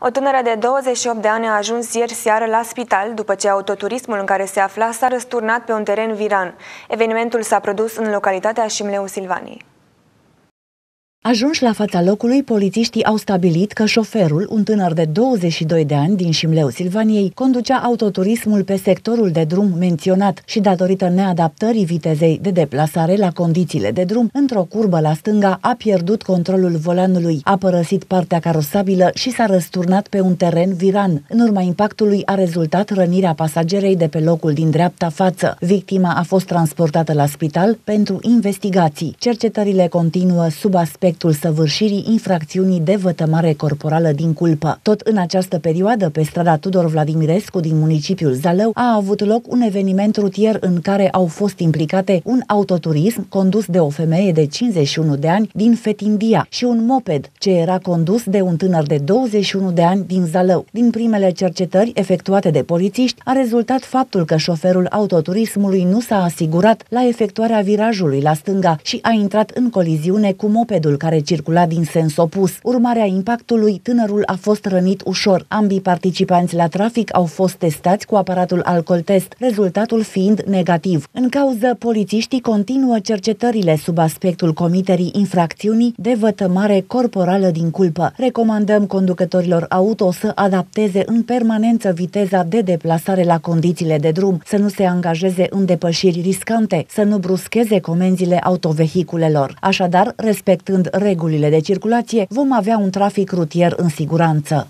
O tânără de 28 de ani a ajuns ieri seară la spital după ce autoturismul în care se afla s-a răsturnat pe un teren viran. Evenimentul s-a produs în localitatea Șimleu Silvaniei. Ajunși la fața locului, polițiștii au stabilit că șoferul, un tânăr de 22 de ani din Șimleu Silvaniei, conducea autoturismul pe sectorul de drum menționat și datorită neadaptării vitezei de deplasare la condițiile de drum, într-o curbă la stânga a pierdut controlul volanului, a părăsit partea carosabilă și s-a răsturnat pe un teren viran. În urma impactului a rezultat rănirea pasagerei de pe locul din dreapta față. Victima a fost transportată la spital pentru investigații. Cercetările continuă sub aspect aspectul săvârșirii infracțiunii de vătămare corporală din culpă. Tot în această perioadă, pe strada Tudor Vladimirescu din municipiul Zalău, a avut loc un eveniment rutier în care au fost implicate un autoturism condus de o femeie de 51 de ani din Fetindia și un moped ce era condus de un tânăr de 21 de ani din Zalău. Din primele cercetări efectuate de polițiști, a rezultat faptul că șoferul autoturismului nu s-a asigurat la efectuarea virajului la stânga și a intrat în coliziune cu mopedul care circula din sens opus. Urmarea impactului, tânărul a fost rănit ușor. Ambii participanți la trafic au fost testați cu aparatul alcool test, rezultatul fiind negativ. În cauză, polițiștii continuă cercetările sub aspectul comiterii infracțiunii de vătămare corporală din culpă. Recomandăm conducătorilor auto să adapteze în permanență viteza de deplasare la condițiile de drum, să nu se angajeze în depășiri riscante, să nu bruscheze comenzile autovehiculelor. Așadar, respectând regulile de circulație, vom avea un trafic rutier în siguranță.